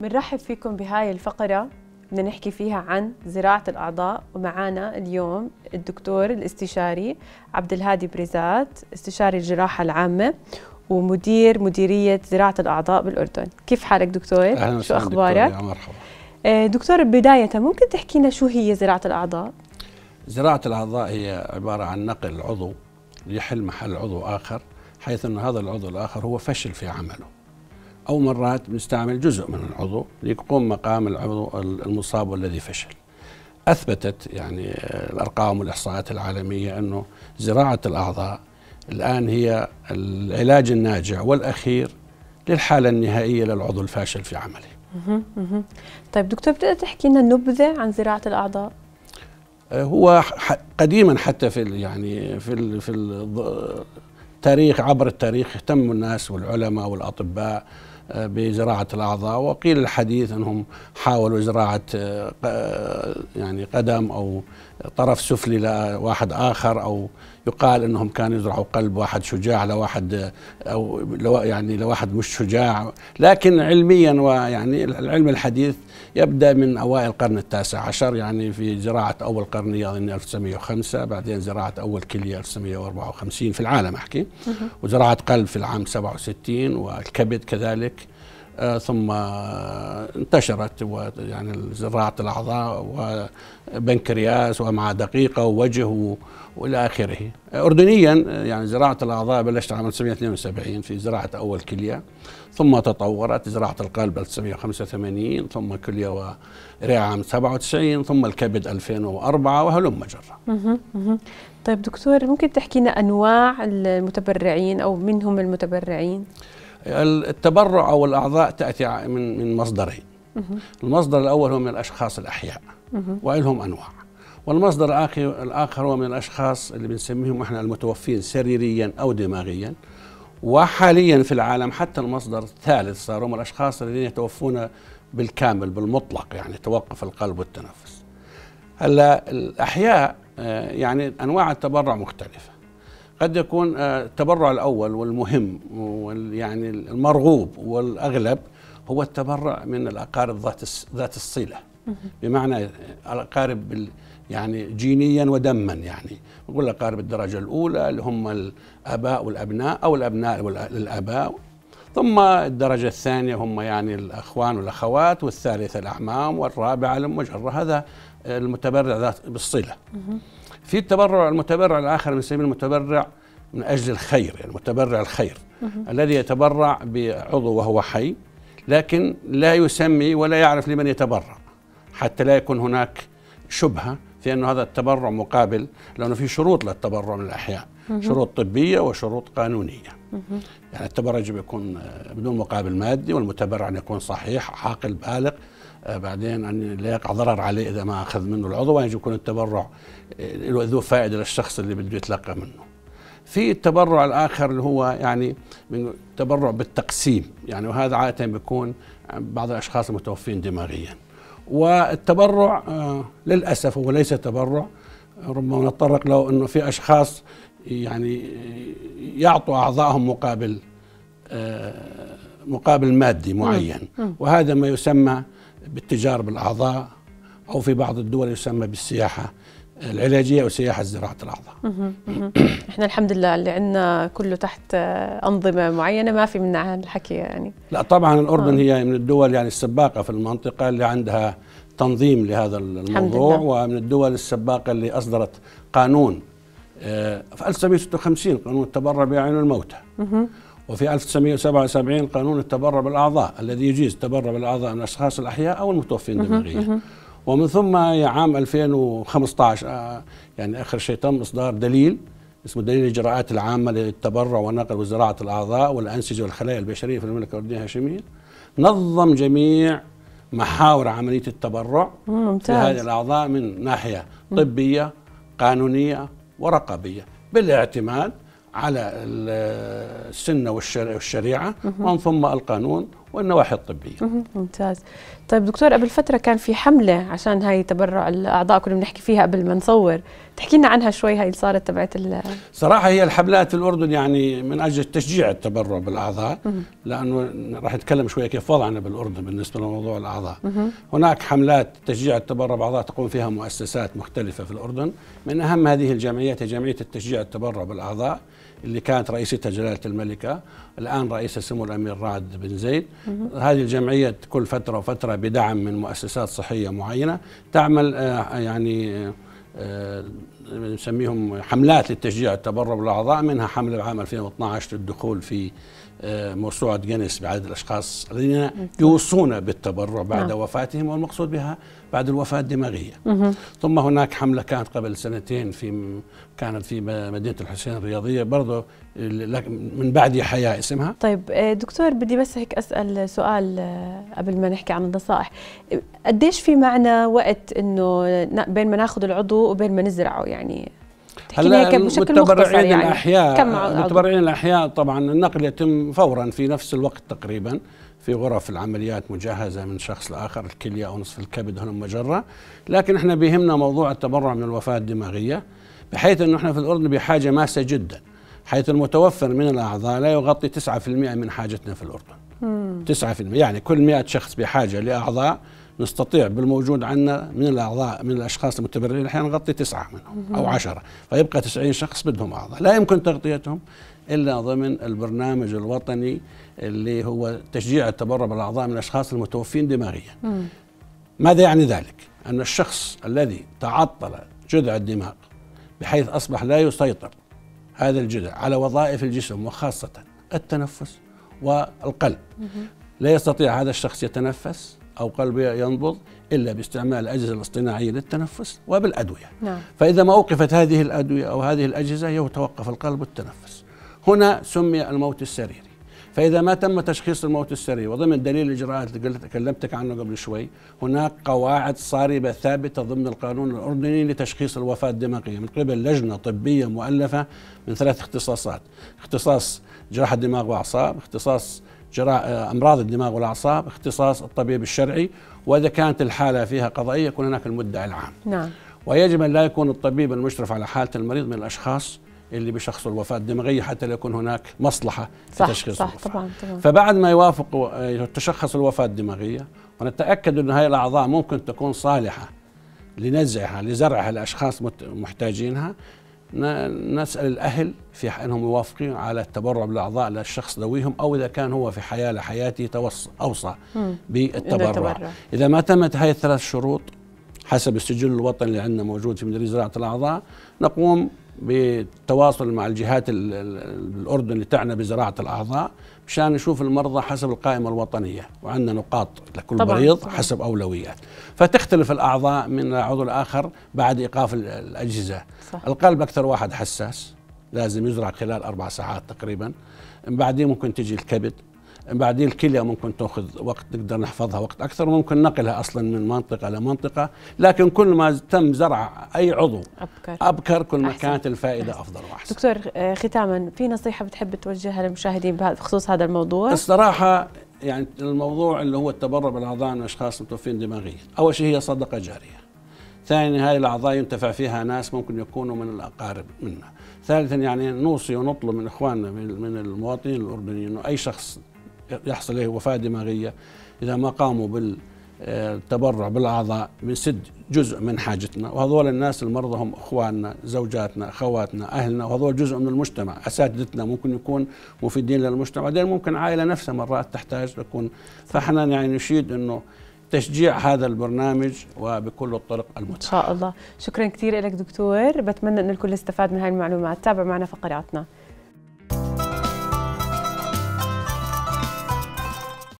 بنرحب فيكم بهاي الفقرة بدنا نحكي فيها عن زراعة الأعضاء ومعانا اليوم الدكتور الاستشاري عبد الهادي بريزات استشاري الجراحة العامة ومدير مديرية زراعة الأعضاء بالأردن كيف حالك دكتور؟ أهلا شو أخبارك؟ دكتور مرحبا آه، دكتور بداية ممكن تحكي لنا شو هي زراعة الأعضاء؟ زراعة الأعضاء هي عبارة عن نقل عضو ليحل محل عضو آخر حيث أن هذا العضو الآخر هو فشل في عمله أو مرات بنستعمل جزء من العضو ليقوم مقام العضو المصاب والذي فشل أثبتت يعني الأرقام والإحصاءات العالمية أنه زراعة الأعضاء الآن هي العلاج الناجع والأخير للحالة النهائية للعضو الفاشل في عمله طيب دكتور بتقدر تحكي لنا نبذة عن زراعة الأعضاء آه، هو قديما حتى في يعني في في التاريخ عبر التاريخ اهتموا الناس والعلماء والأطباء بزراعة الأعضاء وقيل الحديث أنهم حاولوا زراعة آه، آه، يعني قدم أو طرف سفلي لواحد آخر أو يقال أنهم كانوا يزرعوا قلب واحد شجاع لواحد آه، أو يعني لواحد مش شجاع لكن علميا ويعني العلم الحديث يبدأ من أوائل القرن التاسع عشر يعني في زراعة أول قرنية أظن 1905 بعدين زراعة أول كلية 1954 في العالم أحكي وزراعة قلب في العام 67 والكبد كذلك آه، ثم انتشرت يعني زراعه الاعضاء وبنكرياس وامعاء دقيقه ووجه والى اخره. اردنيا يعني زراعه الاعضاء بلشت عام 1972 في زراعه اول كليه ثم تطورت زراعه القلب 1985 ثم كليه ورئه عام 97 ثم الكبد 2004 وهلم جرا. طيب دكتور ممكن تحكي لنا انواع المتبرعين او منهم المتبرعين؟ التبرع او الاعضاء تاتي من من مصدرين المصدر الاول هو من الاشخاص الاحياء ولهم انواع والمصدر الاخر الاخر هو من الاشخاص اللي بنسميهم احنا المتوفين سريريا او دماغيا وحاليا في العالم حتى المصدر الثالث صار هم الاشخاص الذين يتوفون بالكامل بالمطلق يعني توقف القلب والتنفس هلا الاحياء آه، يعني انواع التبرع مختلفه قد يكون آه، التبرع الأول والمهم ويعني المرغوب والأغلب هو التبرع من الأقارب ذات ذات الصلة بمعنى الأقارب يعني جينيا ودما يعني نقول أقارب الدرجة الأولى اللي هم الآباء والأبناء أو الأبناء للاباء ثم الدرجة الثانية هم يعني الأخوان والأخوات والثالثة الأعمام والرابعة المجرة هذا المتبرع ذات بالصله في التبرع المتبرع الاخر بنسميه المتبرع من اجل الخير يعني متبرع الخير الذي يتبرع بعضو وهو حي لكن لا يسمي ولا يعرف لمن يتبرع حتى لا يكون هناك شبهه في أن هذا التبرع مقابل لأنه في شروط للتبرع من الاحياء شروط طبية وشروط قانونية يعني التبرع يجب يكون بدون مقابل مادي والمتبرع أن يكون صحيح عاقل بالغ آه، بعدين أن لا يقع ضرر عليه إذا ما أخذ منه العضو ويجب يكون التبرع آه، ذو فائدة للشخص اللي بده يتلقى منه في التبرع الآخر اللي هو يعني من تبرع بالتقسيم يعني وهذا عادة بيكون بعض الأشخاص المتوفين دماغيا والتبرع آه، للأسف هو ليس تبرع ربما نتطرق له أنه في أشخاص يعني يعطوا أعضائهم مقابل مقابل مادي معين وهذا ما يسمى بالتجار بالاعضاء او في بعض الدول يسمى بالسياحه العلاجيه وسياحه زراعه الاعضاء. احنا الحمد لله اللي عندنا كله تحت آه، انظمه معينه ما في منها الحكي يعني. لا طبعا الاردن آه. هي من الدول يعني السباقه في المنطقه اللي عندها تنظيم لهذا الموضوع ومن الدول السباقه اللي اصدرت قانون آه، في 1956 قانون التبرع بعين الموتى. وفي 1977 قانون التبرع بالاعضاء الذي يجيز التبرع بالاعضاء من الاشخاص الاحياء او المتوفين دماغيا ومن ثم عام 2015 آه، يعني اخر شيء تم اصدار دليل اسمه دليل الاجراءات العامه للتبرع ونقل وزراعه الاعضاء والانسجه والخلايا البشريه في المملكه الاردنيه الهاشميه نظم جميع محاور عمليه التبرع آه، ممتاز. لهذه الاعضاء من ناحيه طبيه قانونيه ورقابيه بالاعتماد على السنة والشريعة ومن ثم القانون والنواحي الطبية ممتاز طيب دكتور قبل فترة كان في حملة عشان هاي تبرع الأعضاء كنا بنحكي فيها قبل ما نصور تحكي لنا عنها شوي هاي اللي صارت تبعت صراحة هي الحملات في الأردن يعني من أجل تشجيع التبرع بالأعضاء لأنه راح نتكلم شوية كيف وضعنا بالأردن بالنسبة لموضوع الأعضاء هناك حملات تشجيع التبرع بالأعضاء تقوم فيها مؤسسات مختلفة في الأردن من أهم هذه الجمعيات هي جمعية التشجيع التبرع بالأعضاء اللي كانت رئيستها جلالة الملكة الآن رئيسها سمو الأمير رعد بن زيد هذه الجمعية كل فترة وفترة بدعم من مؤسسات صحية معينة تعمل آه، يعني آه، آه، نسميهم حملات للتشجيع التبرع بالأعضاء منها حملة عام 2012 للدخول في آه، موسوعة جينيس بعدد الأشخاص الذين يوصون بالتبرع بعد نعم. وفاتهم والمقصود بها بعد الوفاة الدماغية ثم هناك حملة كانت قبل سنتين في كانت في مدينة الحسين الرياضية برضه من بعد حياة اسمها طيب آه، دكتور بدي بس هيك أسأل سؤال آه، قبل ما نحكي عن النصائح قديش في معنى وقت أنه بين ما ناخذ العضو وبين ما نزرعه يعني هلا المتبرعين يعني الاحياء المتبرعين الاحياء طبعا النقل يتم فورا في نفس الوقت تقريبا في غرف العمليات مجهزة من شخص لآخر الكلية أو نصف الكبد هنا مجرة لكن احنا بيهمنا موضوع التبرع من الوفاة الدماغية بحيث أنه احنا في الأردن بحاجة ماسة جدا حيث المتوفر من الأعضاء لا يغطي 9% من حاجتنا في الأردن مم. 9% يعني كل 100 شخص بحاجة لأعضاء نستطيع بالموجود عندنا من الاعضاء من الاشخاص المتبرعين احيانا نغطي تسعه منهم او عشره فيبقى 90 شخص بدهم اعضاء لا يمكن تغطيتهم الا ضمن البرنامج الوطني اللي هو تشجيع التبرع بالاعضاء من الاشخاص المتوفين دماغيا ماذا يعني ذلك ان الشخص الذي تعطل جذع الدماغ بحيث اصبح لا يسيطر هذا الجذع على وظائف الجسم وخاصه التنفس والقلب لا يستطيع هذا الشخص يتنفس أو قلب ينبض إلا باستعمال الأجهزة الاصطناعية للتنفس وبالأدوية نعم. فإذا ما أوقفت هذه الأدوية أو هذه الأجهزة يتوقف القلب والتنفس هنا سمي الموت السريري فإذا ما تم تشخيص الموت السري وضمن دليل الإجراءات اللي تكلمتك عنه قبل شوي هناك قواعد صارمة ثابتة ضمن القانون الأردني لتشخيص الوفاة الدماغية من قبل لجنة طبية مؤلفة من ثلاث اختصاصات اختصاص جراحة دماغ وأعصاب اختصاص جراء آه، امراض الدماغ والاعصاب اختصاص الطبيب الشرعي واذا كانت الحاله فيها قضائيه يكون هناك المدعي العام نعم ويجب ان لا يكون الطبيب المشرف على حاله المريض من الاشخاص اللي بيشخصوا الوفاه الدماغيه حتى لا يكون هناك مصلحه صح في تشخيص صح الوفاة. طبعا طبعا فبعد ما يوافق آه، تشخص الوفاه الدماغيه ونتاكد ان هاي الاعضاء ممكن تكون صالحه لنزعها لزرعها لاشخاص محتاجينها نسأل الأهل في أنهم موافقين على التبرع بالأعضاء للشخص ذويهم أو إذا كان هو في حياة لحياته أوصى بالتبرع إذا ما تمت هذه الثلاث شروط حسب السجل الوطني اللي عندنا موجود في مديريه زراعه الاعضاء نقوم بالتواصل مع الجهات الأردن اللي تعنى بزراعة الأعضاء مشان نشوف المرضى حسب القائمة الوطنية وعندنا نقاط لكل طبعًا مريض طبعًا حسب أولويات فتختلف الأعضاء من عضو الآخر بعد إيقاف الأجهزة صح. القلب أكثر واحد حساس لازم يزرع خلال أربع ساعات تقريبا بعدين ممكن تجي الكبد بعدين الكليه ممكن تاخذ وقت نقدر نحفظها وقت اكثر وممكن نقلها اصلا من منطقه لمنطقه لكن كل ما تم زرع اي عضو ابكر ابكر كل ما أحسن. كانت الفائده أحسن. افضل واحسن دكتور آه، ختاما في نصيحه بتحب توجهها للمشاهدين بخصوص هذا الموضوع الصراحه يعني الموضوع اللي هو التبرع بالاعضاء من اشخاص متوفين دماغيا اول شيء هي صدقه جاريه ثانيا هذه الاعضاء ينتفع فيها ناس ممكن يكونوا من الاقارب منا ثالثا يعني نوصي ونطلب من اخواننا من المواطنين الاردنيين انه اي شخص يحصل له وفاة دماغية إذا ما قاموا بال التبرع بالاعضاء بنسد جزء من حاجتنا وهذول الناس المرضى هم اخواننا زوجاتنا اخواتنا اهلنا وهذول جزء من المجتمع اساتذتنا ممكن يكون مفيدين للمجتمع بعدين ممكن عائله نفسها مرات تحتاج تكون فاحنا يعني نشيد انه تشجيع هذا البرنامج وبكل الطرق المتاحه. ان شاء الله، شكرا كثير لك دكتور، بتمنى انه الكل استفاد من هاي المعلومات، تابع معنا فقراتنا.